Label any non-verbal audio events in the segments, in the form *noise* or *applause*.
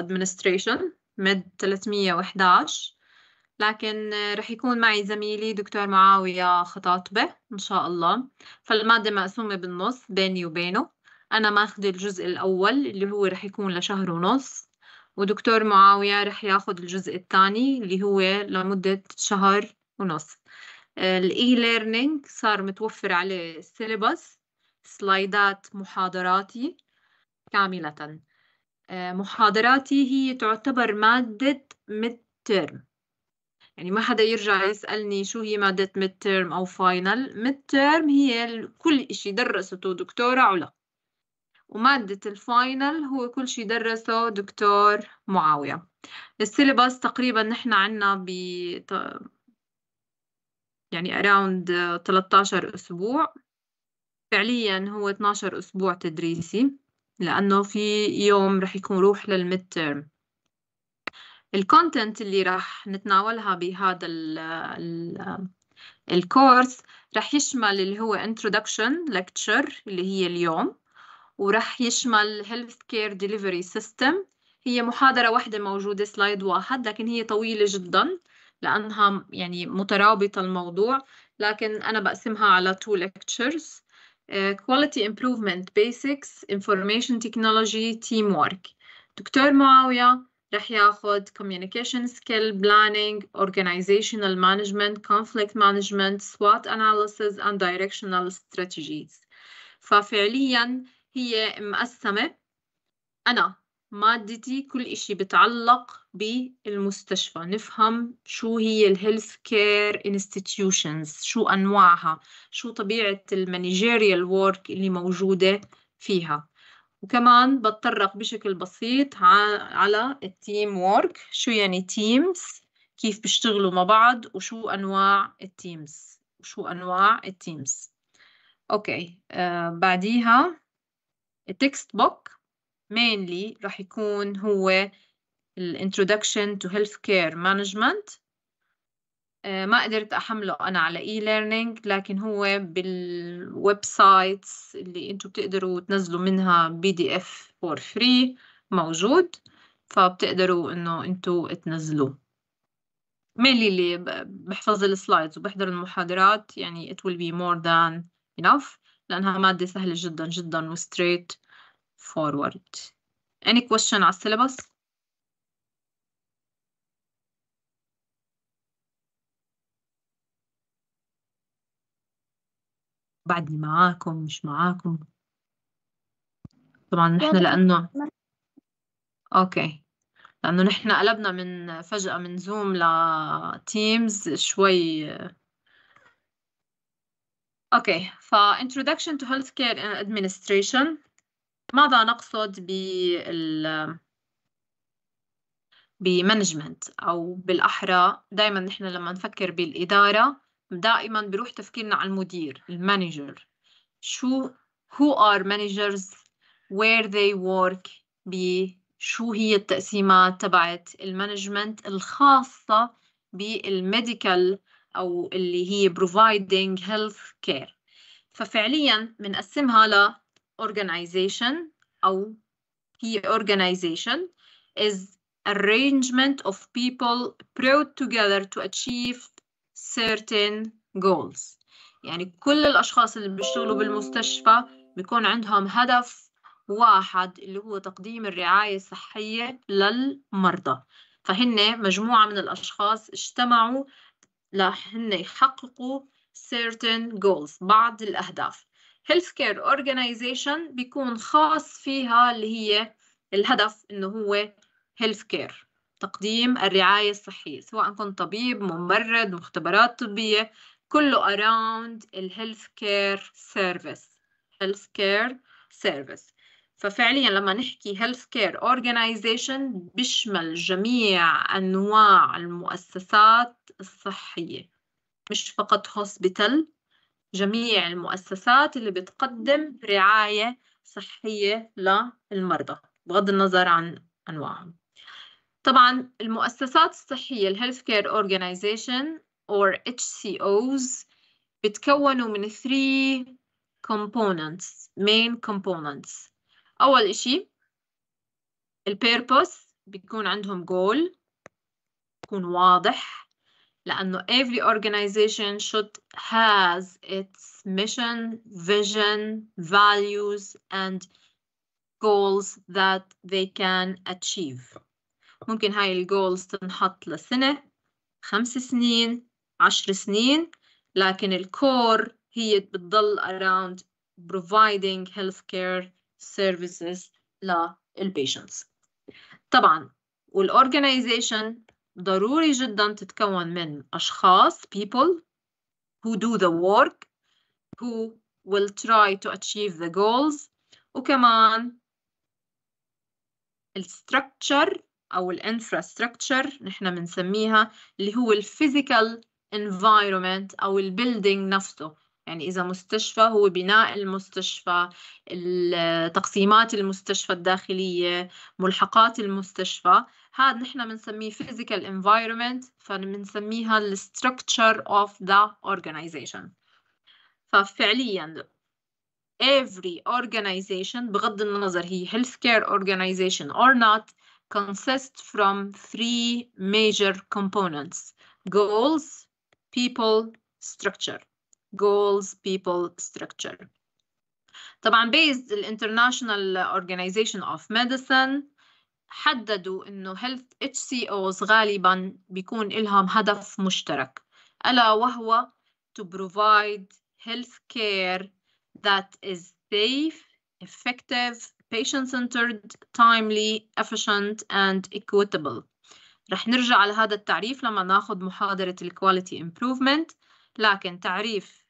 Administration مد 311 لكن رح يكون معي زميلي دكتور معاوية خطاطبة إن شاء الله فالمادة مقسومة بالنص بيني وبينه أنا ماخذ الجزء الأول اللي هو رح يكون لشهر ونص ودكتور معاوية رح ياخذ الجزء الثاني اللي هو لمدة شهر ونص الاي ليرنينج صار متوفر عليه السيلبس سلايدات محاضراتي كاملة آه، محاضراتي هي تعتبر مادة ميد ترم يعني ما حدا يرجع يسألني شو هي مادة ميد ترم أو فاينل ميد ترم هي كل إشي درسته دكتورة علا ومادة الفاينل هو كل شي درسه دكتور معاوية السيلباس تقريبا نحن عنا ب يعني أراوند 13 أسبوع فعليا هو 12 أسبوع تدريسي لأنه في يوم رح يكون روح للميد تيرم الكونتنت اللي رح نتناولها بهذا ال الكورس رح يشمل اللي هو introduction lecture اللي هي اليوم ورح يشمل health care delivery system هي محاضرة واحدة موجودة سلايد واحد لكن هي طويلة جدا لأنها يعني مترابطة الموضوع لكن أنا بقسمها على two lectures Uh, quality improvement basics information technology teamwork Doctor معاوية رح ياخد communication skill planning organizational management conflict management SWOT analysis and directional strategies ففعليا هي مقسمة أنا مادتي كل إشي بتعلق بالمستشفى نفهم شو هي الهيلث كير انستتيوشنز شو أنواعها شو طبيعة المانجيريال وورك اللي موجودة فيها وكمان بتطرق بشكل بسيط على التيم وورك شو يعني تيمز كيف بيشتغلوا مع بعض وشو أنواع التيمز وشو أنواع التيمز أوكي آه بعديها التكست بوك mainly راح يكون هو introduction to هيلث كير management آه، ما قدرت أحمله أنا على e e-learning لكن هو بالويب سايتس اللي أنتوا بتقدروا تنزلوا منها بي دي اف فور فري موجود فبتقدروا إنه أنتوا تنزلوه mainly اللي بحفظ السلايدز وبحضر المحاضرات يعني it will be more than enough لأنها مادة سهلة جدا جدا وستريت forward. Any question على syllabus? بعدني معاكم مش معاكم طبعا نحن لأنه أوكي لأنه نحن قلبنا من فجأة من زوم لتيمز شوي اوكي ف Introduction to Healthcare Administration ماذا نقصد بال بمانجمنت أو بالأحرى دائما نحن لما نفكر بالإدارة دائما بروح تفكيرنا على المدير المانجر شو who are managers where they work بشو هي التقسيمات تبعت المانجمنت الخاصة بالميديكال أو اللي هي providing health care ففعليا بنقسمها ل organization أو هي organization is arrangement of people brought together to achieve certain goals يعني كل الأشخاص اللي بيشتغلوا بالمستشفى بيكون عندهم هدف واحد اللي هو تقديم الرعاية الصحية للمرضى فهن مجموعة من الأشخاص اجتمعوا لهن يحققوا certain goals بعض الأهداف هيلث كير اورجانيزيشن بيكون خاص فيها اللي هي الهدف انه هو هيلث كير تقديم الرعاية الصحية سواء كنت طبيب ممرض مختبرات طبية كله around ال health care service health care service ففعليا لما نحكي health care organization بيشمل جميع أنواع المؤسسات الصحية مش فقط hospital جميع المؤسسات اللي بتقدم رعاية صحية للمرضى بغض النظر عن أنواعهم طبعا المؤسسات الصحية الـ Healthcare Organization or HCOs بتكونوا من 3 components main components أول إشي Purpose بيكون عندهم goal بيكون واضح لأنه every organization should has its mission, vision, values and goals that they can achieve. ممكن هاي الجولز تنحط لسنة خمس سنين عشر سنين لكن الكور هي بتضل around providing healthcare services للبيشنتس طبعا والorganization ضروري جدا تتكون من أشخاص people who do the work who will try to achieve the goals وكمان structure أو infrastructure نحن بنسميها اللي هو physical environment أو building نفسه يعني إذا مستشفى هو بناء المستشفى تقسيمات المستشفى الداخلية ملحقات المستشفى هذا نحن بنسميه physical environment فبنسميها ال structure of the organization ففعليا every organization بغض النظر هي healthcare organization or not consists from three major components goals people structure goals people structure طبعا based the international organization of medicine حددوا إنه سي اوز غالبا بيكون إلهم هدف مشترك ألا وهو to provide health care that is safe, effective, patient-centered, timely, efficient, and equitable. رح نرجع على هذا التعريف لما ناخد محاضرة الكواليتي امبروفمنت لكن تعريف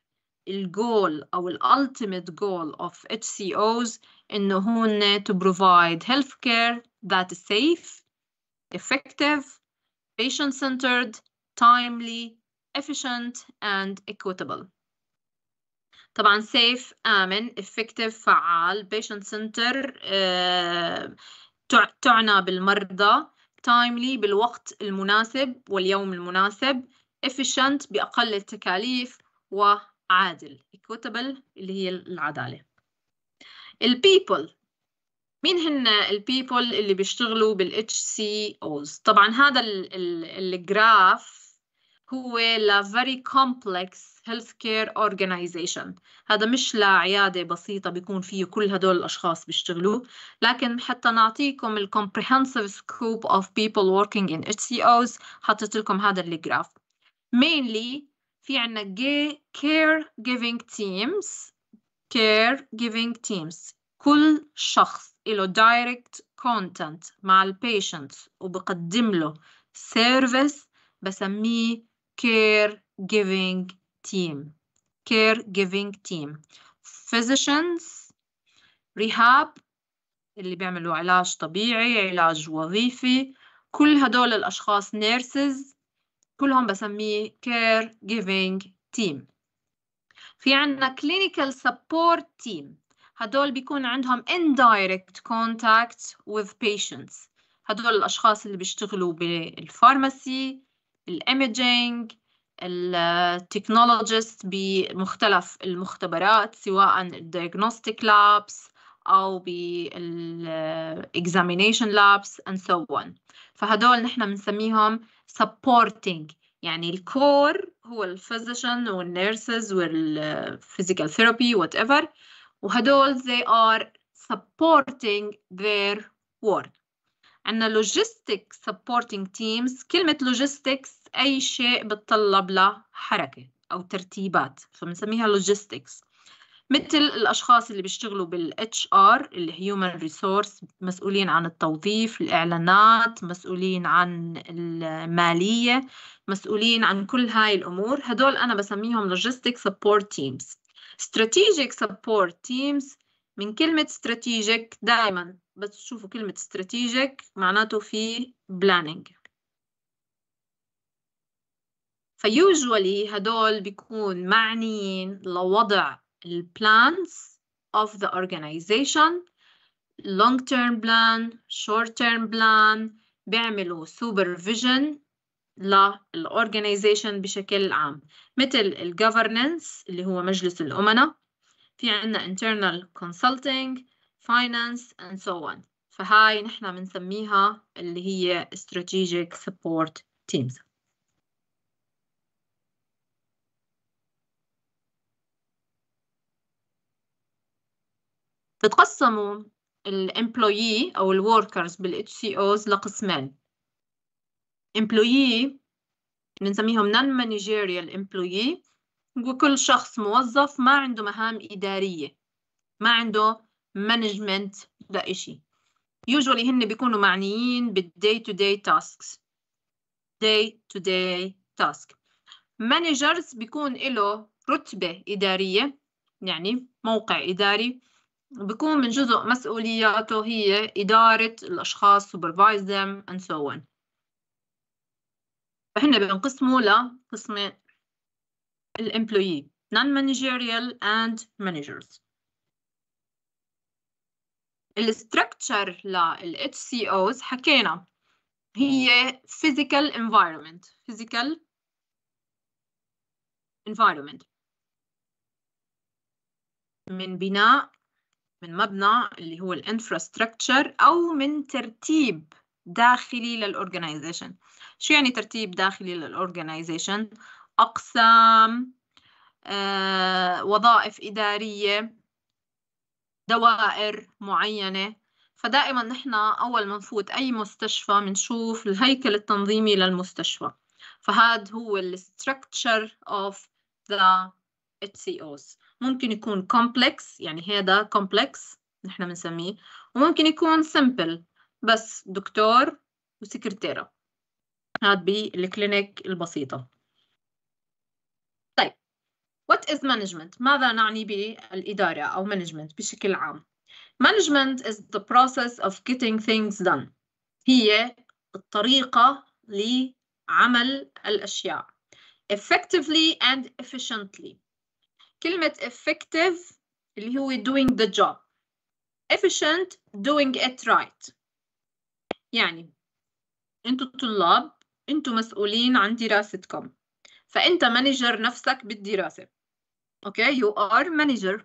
الجول أو ال ultimate goal of HCOs إنه هون to provide healthcare that is safe, effective, patient-centered, timely, efficient, and equitable. طبعا safe, آمن, effective, فعال, patient-centered, uh, تعنى بالمرضى, timely بالوقت المناسب واليوم المناسب, efficient بأقل التكاليف, وعادل, equitable اللي هي العدالة. البيبل مين هن البيبل اللي بيشتغلوا بالاتش سي اوز طبعا هذا الجراف هو فيري very complex healthcare organization هذا مش لعيادة بسيطة بيكون فيه كل هدول الأشخاص بيشتغلوا لكن حتى نعطيكم سكوب comprehensive scope of people working in HCOs حطيت لكم هذا الجراف مينلي في عندنا care giving teams care giving teams كل شخص له direct content مع patients وبقدم له service بسميه care giving team care giving team physicians rehab اللي بيعملوا علاج طبيعي علاج وظيفي كل هدول الأشخاص nurses كلهم بسميه care giving team في عندنا clinical support team هدول بيكون عندهم indirect contact with patients هدول الأشخاص اللي بيشتغلوا بالفارماسي الإيميجينج التكنولوجيست بمختلف المختبرات سواء الدياجنوستيك لابس أو بالإكزامينيشن لابس and so on فهدول نحن بنسميهم supporting يعني الكور هو الفيزيشن والنيرسز والفيزيكال ثيرابي وات ايفر وهدول they are supporting their work عندنا logistic supporting teams كلمة logistics أي شيء بتطلب له حركة أو ترتيبات فبنسميها logistics مثل الاشخاص اللي بيشتغلوا بالاتش ار اللي هيومن ريسورس مسؤولين عن التوظيف الاعلانات مسؤولين عن الماليه مسؤولين عن كل هاي الامور هدول انا بسميهم لوجيستيك سبورت تيمز استراتيجيك سبورت تيمز من كلمه استراتيجيك دائما بس تشوفوا كلمه استراتيجيك معناته في بلاننج فيوجوالي هدول بيكون معنيين لوضع plans of the organization long term plan short term plan بيعملوا supervision للorganization بشكل عام مثل ال governance اللي هو مجلس الأمناء في عنا internal consulting finance and so on فهاي نحن بنسميها اللي هي strategic support teams بتقسموا الامبلويي أو الوركرز بالاتش سي اوز لقسمين امبلويي بنسميهم نون مانجيريال امبلويي وكل شخص موظف ما عنده مهام إدارية ما عنده مانجمنت لإشي usually هن بيكونوا معنيين بالday to day tasks day to day task managers بيكون له رتبة إدارية يعني موقع إداري بيكون من جزء مسؤولياته هي إدارة الأشخاص supervise them and so on فهن بينقسموا لقسمين employee non-managerial and managers الستركتشر لل HCOs حكينا هي physical environment physical environment من بناء من مبنى اللي هو الانفراستراكشر أو من ترتيب داخلي للأورجنايزيشن شو يعني ترتيب داخلي للأورجنايزيشن؟ أقسام آه، وظائف إدارية دوائر معينة فدائما نحن أول ما نفوت أي مستشفى بنشوف الهيكل التنظيمي للمستشفى فهذا هو الستركتشر اوف ذا HCOs ممكن يكون complex يعني هذا complex نحن بنسميه وممكن يكون simple بس دكتور وسكرتيرة هذا بالكلينيك البسيطة طيب what is management ماذا نعني بالإدارة أو management بشكل عام management is the process of getting things done هي الطريقة لعمل الأشياء effectively and efficiently كلمة effective اللي هو doing the job efficient doing it right يعني انتو الطلاب انتو مسؤولين عن دراستكم فانت مانجر نفسك بالدراسة اوكي okay, you are manager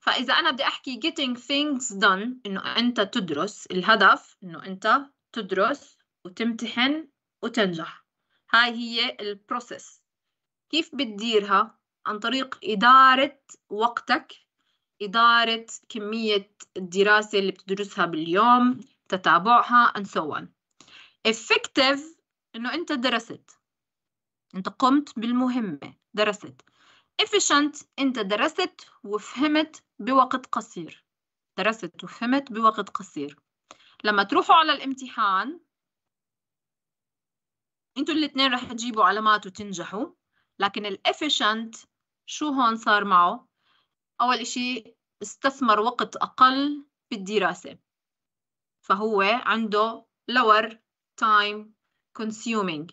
فاذا انا بدي احكي getting things done انه انت تدرس الهدف انه انت تدرس وتمتحن وتنجح هاي هي البروسيس كيف بتديرها عن طريق إدارة وقتك إدارة كمية الدراسة اللي بتدرسها باليوم تتابعها and so on effective إنه أنت درست أنت قمت بالمهمة درست efficient أنت درست وفهمت بوقت قصير درست وفهمت بوقت قصير لما تروحوا على الامتحان انتوا الاثنين رح تجيبوا علامات وتنجحوا لكن الافيشنت شو هون صار معه؟ أول إشي استثمر وقت أقل بالدراسة فهو عنده lower time consuming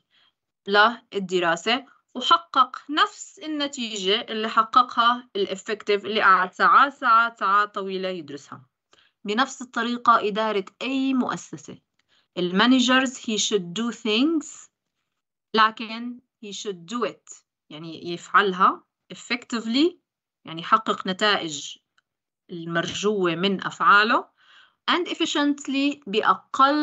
للدراسة وحقق نفس النتيجة اللي حققها الإفكتيف اللي قعد ساعات ساعات ساعات طويلة يدرسها بنفس الطريقة إدارة أي مؤسسة المانجرز he should do things لكن he should do it يعني يفعلها effectively يعني يحقق نتائج المرجوة من أفعاله and efficiently بأقل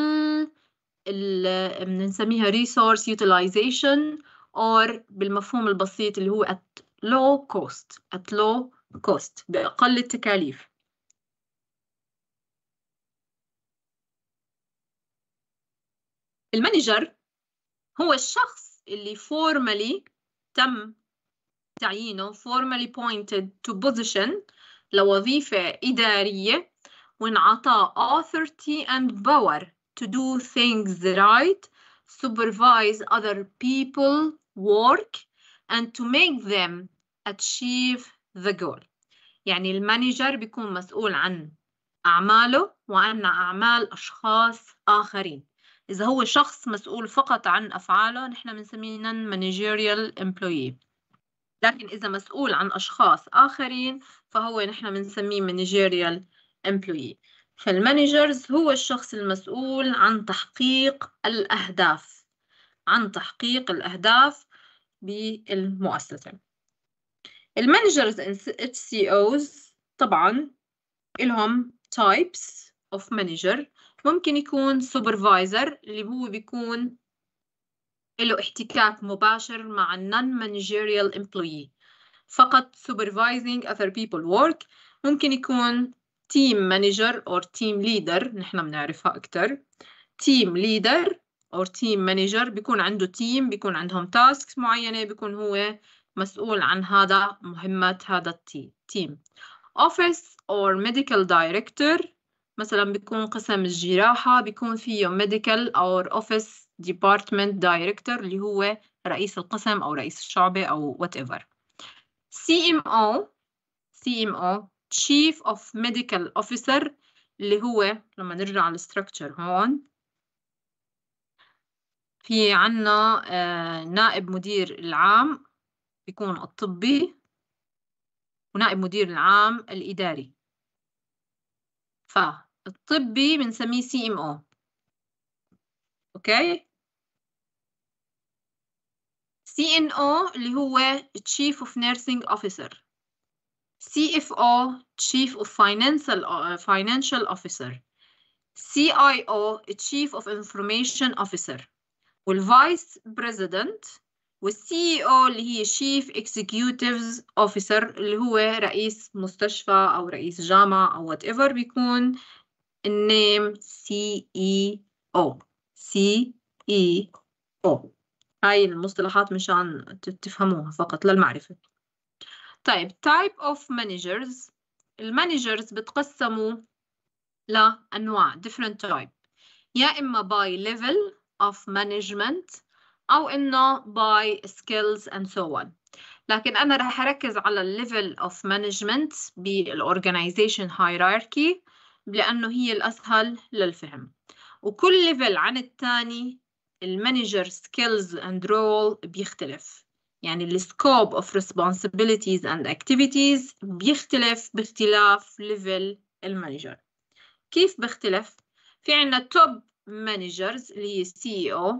بنسميها resource utilization or بالمفهوم البسيط اللي هو at low cost at low cost بأقل التكاليف المانجر هو الشخص اللي فورمالي تم تعيينه formally appointed to position لوظيفة إدارية وانعطى authority and power to do things right supervise other people work and to make them achieve the goal يعني المانجر بيكون مسؤول عن أعماله وعن أعمال أشخاص آخرين إذا هو شخص مسؤول فقط عن أفعاله نحن بنسميه non managerial employee لكن إذا مسؤول عن أشخاص آخرين فهو نحن بنسميه managerial employee فالمانجرز هو الشخص المسؤول عن تحقيق الأهداف عن تحقيق الأهداف بالمؤسسة المانجرز اتش سي اوز طبعا لهم تايبس اوف مانجر ممكن يكون سوبرفايزر اللي هو بيكون له احتكاك مباشر مع non-managerial employee فقط supervising other people work ممكن يكون team manager or team leader نحن بنعرفها أكتر team leader or team manager بيكون عنده team بيكون عندهم tasks معينة بيكون هو مسؤول عن هذا مهمة هذا team office or medical director مثلا بيكون قسم الجراحة بيكون فيه medical or office department director اللي هو رئيس القسم أو رئيس الشعبة أو whatever CMO CMO Chief of Medical Officer اللي هو لما نرجع على الستراكشر هون في عنا آه، نائب مدير العام بيكون الطبي ونائب مدير العام الإداري فالطبي بنسميه سي ام او اوكي CNO اللي هو Chief of Nursing Officer CFO Chief of Financial Financial Officer CIO Chief of Information Officer Vice President والسي CEO اللي هي Chief Executive Officer اللي هو رئيس مستشفى أو رئيس جامعة أو whatever بيكون name CEO CEO هاي المصطلحات مشان تفهموها فقط للمعرفة طيب type of managers المانجرز بتقسموا لأنواع different type يا إما by level of management أو إنه by skills and so on لكن أنا رح أركز على level of management بالorganization hierarchy لأنه هي الأسهل للفهم وكل ليفل عن الثاني المانجر سكيلز اند رول بيختلف يعني السكوب اوف responsibilities اند اكتيفيتيز بيختلف باختلاف ليفل المانجر كيف بيختلف في عندنا توب مانجرز اللي هي سي او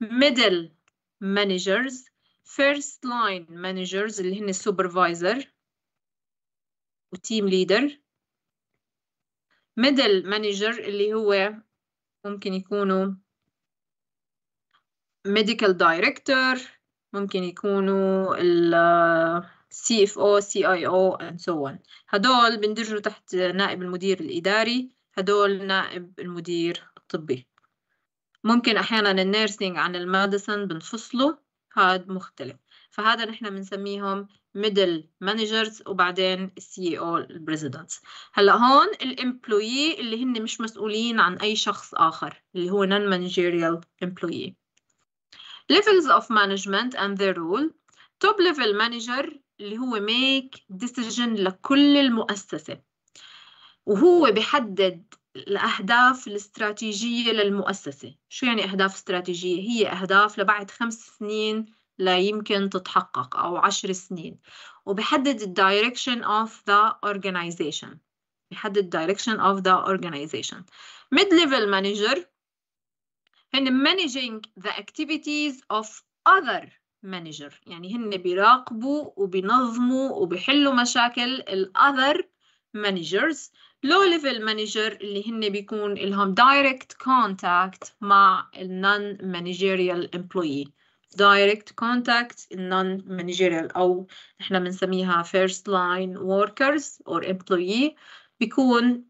ميدل مانجرز فيرست لاين مانجرز اللي هن السوبرفايزر وتيم ليدر ميدل مانجر اللي هو ممكن يكونوا medical director ممكن يكونوا ال CFO CIO and so on هدول بندرجوا تحت نائب المدير الإداري هدول نائب المدير الطبي ممكن أحيانا النيرسينج عن الماديسن بنفصله هاد مختلف فهذا نحن بنسميهم ميدل مانجرز وبعدين السي او البريزيدنتس هلا هون الامبلوي اللي هن مش مسؤولين عن اي شخص اخر اللي هو نون مانجيريال امبلوي levels of management and their role top level manager اللي هو ميك ديسيجن لكل المؤسسة وهو بيحدد الأهداف الاستراتيجية للمؤسسة شو يعني أهداف استراتيجية؟ هي أهداف لبعد خمس سنين لا يمكن تتحقق أو عشر سنين وبحدد الـ direction of the organization بحدد direction of the organization mid-level manager هن managing the activities of other manager يعني هن بيراقبوا وبينظموا وبيحلوا مشاكل other managers low level manager اللي هن بيكون لهم direct contact مع ال non managerial employee direct contact non managerial أو نحن بنسميها first line workers or employee بيكون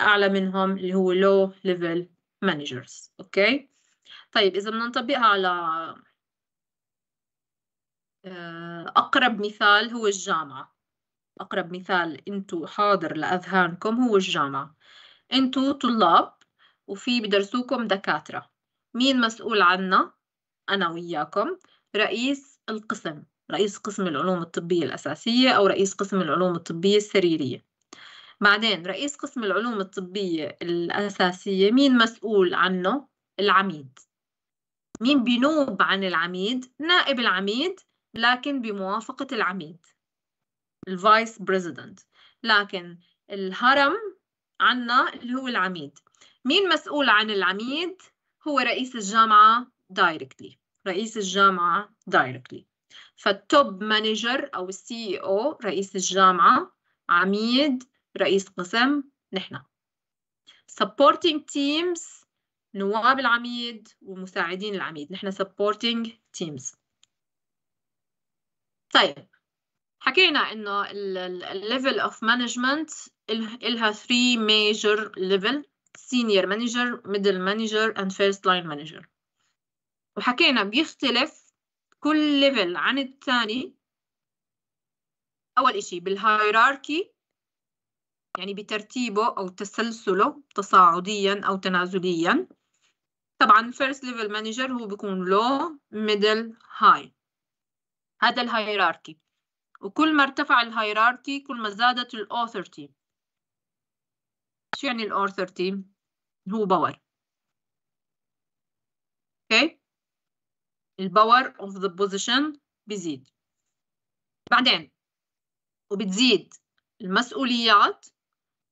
أعلى منهم اللي هو low level managers أوكي طيب إذا بدنا نطبقها على آه، أقرب مثال هو الجامعة أقرب مثال أنتو حاضر لأذهانكم هو الجامعة أنتو طلاب وفي بدرسوكم دكاترة مين مسؤول عنا أنا وياكم رئيس القسم رئيس قسم العلوم الطبية الأساسية أو رئيس قسم العلوم الطبية السريرية بعدين رئيس قسم العلوم الطبية الأساسية مين مسؤول عنه؟ العميد مين بينوب عن العميد؟ نائب العميد لكن بموافقة العميد الفايس بريزيدنت لكن الهرم عنا اللي هو العميد مين مسؤول عن العميد؟ هو رئيس الجامعة دايركتلي رئيس الجامعة directly فالتوب مانجر أو السي او رئيس الجامعة عميد رئيس قسم نحن supporting teams نواب العميد ومساعدين العميد نحن supporting teams طيب حكينا انه level of management الها 3 major level senior manager middle manager and first line manager وحكينا بيختلف كل ليفل عن الثاني أول إشي بالهيراركي يعني بترتيبه أو تسلسله تصاعديا أو تنازليا طبعا first level manager هو بيكون low middle high هذا الهيراركي وكل ما ارتفع الهيراركي كل ما زادت الأوثورتي شو يعني الأوثورتي؟ هو باور اوكي okay. الباور اوف ذا بوزيشن بيزيد بعدين وبتزيد المسؤوليات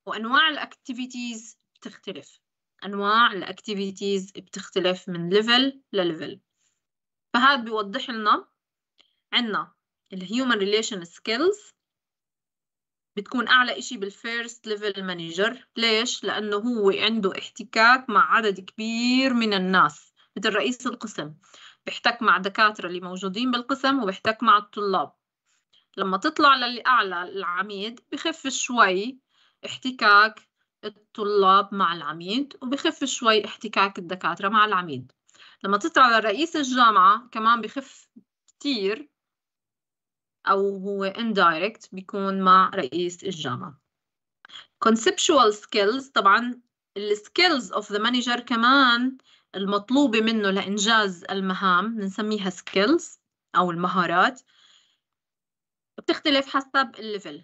وانواع الاكتيفيتيز بتختلف انواع الاكتيفيتيز بتختلف من ليفل لليفل فهذا بيوضح لنا عندنا الهيومن ريليشن سكيلز بتكون أعلى إشي بالفيرست ليفل مانجر ليش؟ لأنه هو عنده احتكاك مع عدد كبير من الناس مثل رئيس القسم بيحتك مع دكاترة اللي موجودين بالقسم وبيحتك مع الطلاب لما تطلع للي أعلى العميد بخف شوي احتكاك الطلاب مع العميد وبخف شوي احتكاك الدكاترة مع العميد لما تطلع لرئيس الجامعة كمان بخف كتير أو هو indirect بيكون مع رئيس الجامعة conceptual skills طبعا السكيلز اوف ذا مانجر كمان المطلوبة منه لإنجاز المهام بنسميها سكيلز أو المهارات بتختلف حسب الليفل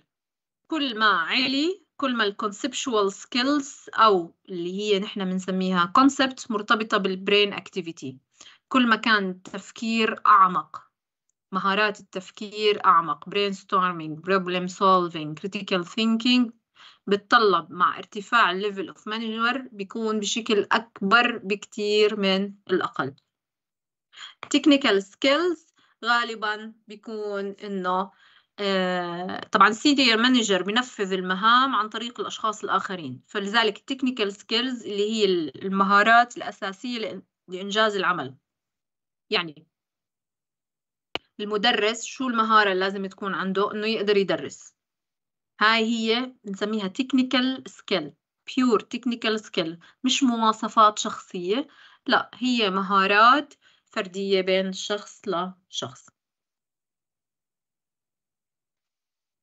كل ما عالي كل ما الكونسبشوال سكيلز أو اللي هي نحن بنسميها كونسبت مرتبطة بالبرين اكتيفيتي كل ما كان التفكير أعمق مهارات التفكير أعمق brainstorming problem solving critical thinking بتطلب مع ارتفاع الليفل اوف مانجر بيكون بشكل أكبر بكتير من الأقل technical skills غالبا بيكون إنه آه طبعا السينيور مانجر بينفذ المهام عن طريق الاشخاص الاخرين فلذلك التكنيكال سكيلز اللي هي المهارات الاساسيه لانجاز العمل يعني المدرس شو المهاره اللي لازم تكون عنده انه يقدر يدرس هاي هي بنسميها تكنيكال سكيل بيور تكنيكال سكيل مش مواصفات شخصية لا هي مهارات فردية بين شخص لشخص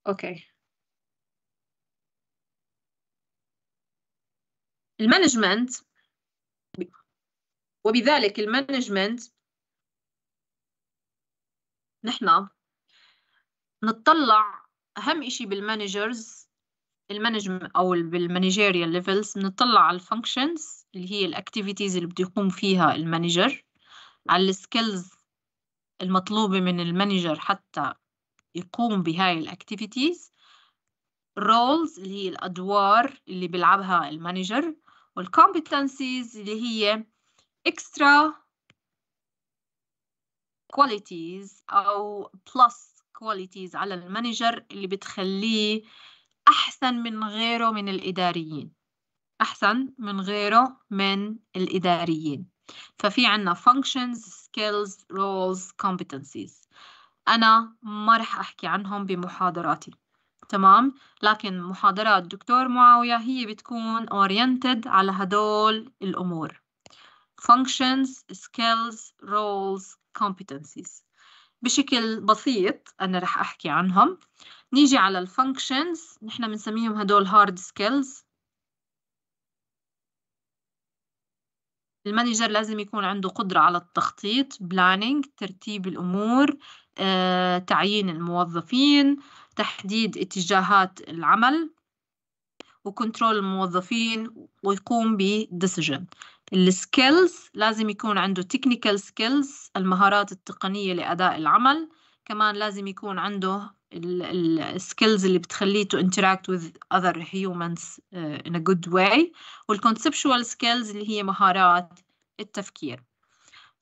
أوكي المانجمنت وبذلك المانجمنت نحن نتطلع أهم شيء بالمانجرز المانجمنت أو بالمانجيريال ليفلز بنطلع على الفانكشنز اللي هي الأكتيفيتيز اللي بده يقوم فيها المانجر على السكيلز المطلوبة من المانجر حتى يقوم بهاي الأكتيفيتيز رولز اللي هي الأدوار اللي بيلعبها المانجر والكومبتنسيز اللي هي اكسترا كواليتيز أو بلس كواليتيز على المانجر اللي بتخليه أحسن من غيره من الإداريين أحسن من غيره من الإداريين ففي عنا functions, skills, roles, competencies أنا ما رح أحكي عنهم بمحاضراتي تمام لكن محاضرات دكتور معاوية هي بتكون oriented على هدول الأمور functions, skills, roles, competencies بشكل بسيط أنا رح أحكي عنهم نيجي على الفانكشنز نحن بنسميهم هدول هارد سكيلز المانجر لازم يكون عنده قدرة على التخطيط بلانينج ترتيب الأمور آه، تعيين الموظفين تحديد اتجاهات العمل وكنترول الموظفين ويقوم بديسيجن السكيلز لازم يكون عنده تكنيكال سكيلز المهارات التقنية لأداء العمل كمان لازم يكون عنده السكيلز اللي بتخليه to interact with other humans آه، in a good way والconceptual skills اللي هي مهارات التفكير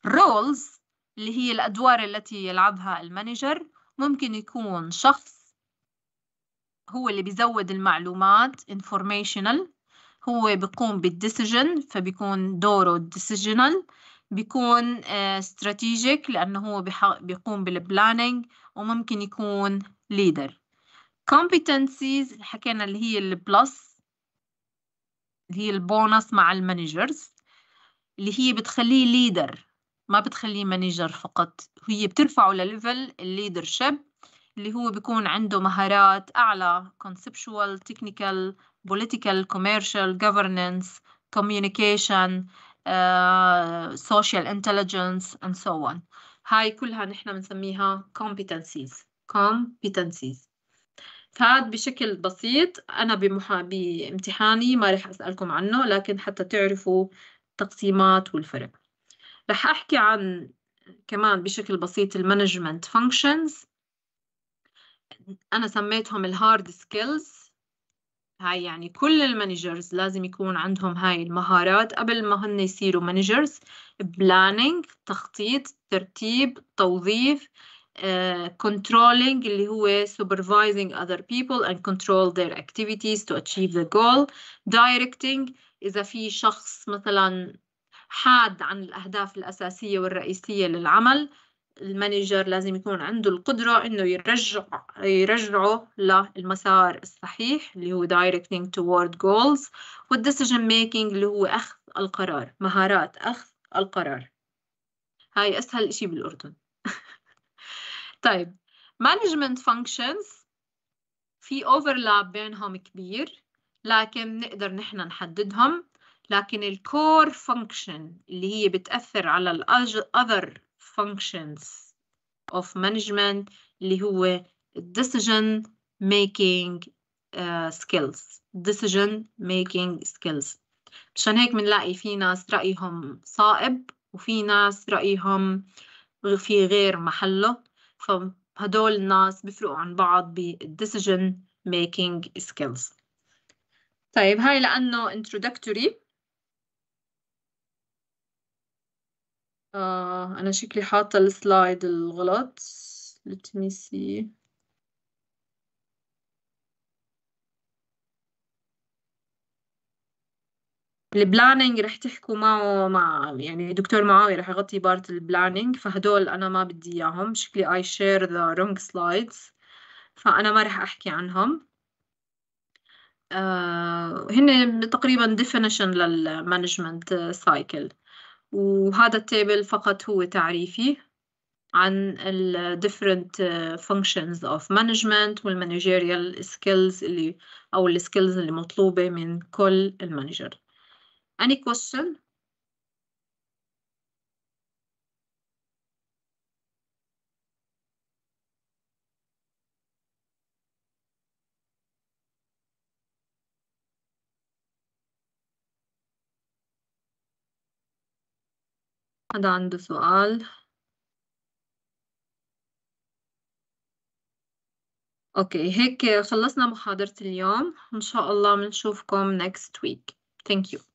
roles اللي هي الأدوار التي يلعبها المانجر ممكن يكون شخص هو اللي بيزود المعلومات informational هو بيقوم بالديسيجن فبيكون دوره ديسيجنال بيكون استراتيجيك آه، لأنه هو بيقوم بالبلانينج وممكن يكون ليدر competencies حكينا اللي هي البلس اللي هي البونص مع المانجرز اللي هي بتخليه ليدر ما بتخليه مانجر فقط هي بترفعه لليفل الليدرشيب اللي هو بيكون عنده مهارات أعلى conceptual, technical, political, commercial, governance, communication, uh, social intelligence, and so on. هاي كلها نحن بنسميها competencies. competencies. فهذا بشكل بسيط أنا بمحا... بامتحاني ما رح أسألكم عنه لكن حتى تعرفوا التقسيمات والفرق. رح أحكي عن كمان بشكل بسيط المانجمنت فانكشنز انا سميتهم الهارد سكيلز هاي يعني كل المانجرز لازم يكون عندهم هاي المهارات قبل ما هن يصيروا مانجرز بلانينج تخطيط ترتيب توظيف كنترولينج آه، uh, اللي هو supervising other people and control their activities to achieve the goal directing إذا في شخص مثلا حاد عن الأهداف الأساسية والرئيسية للعمل المانجر لازم يكون عنده القدرة إنه يرجع يرجعه للمسار الصحيح اللي هو directing toward goals والديسيجن making اللي هو أخذ القرار مهارات أخذ القرار هاي أسهل إشي بالأردن *laughs* طيب management functions في overlap بينهم كبير لكن نقدر نحن نحددهم لكن الكور فانكشن اللي هي بتأثر على الأذر functions of management اللي هو decision making uh, skills decision making skills مشان هيك بنلاقي في ناس رأيهم صائب وفي ناس رأيهم في غير محله فهدول الناس بيفرقوا عن بعض بالديسيجن making skills طيب هاي لأنه introductory آه أنا شكلي حاطة السلايد الغلط let me see البلانينج رح تحكوا معه مع يعني دكتور معاوية رح يغطي بارت البلانينج فهدول أنا ما بدي إياهم شكلي I share the wrong slides فأنا ما رح أحكي عنهم آه هن تقريبا definition للمانجمنت سايكل وهذا التابل فقط هو تعريفي عن ال different uh, functions of management والمانجيريال skills اللي أو الskills اللي مطلوبة من كل المانجر. Any question? حدا عنده سؤال اوكي هيك خلصنا محاضرة اليوم ان شاء الله بنشوفكم next week thank you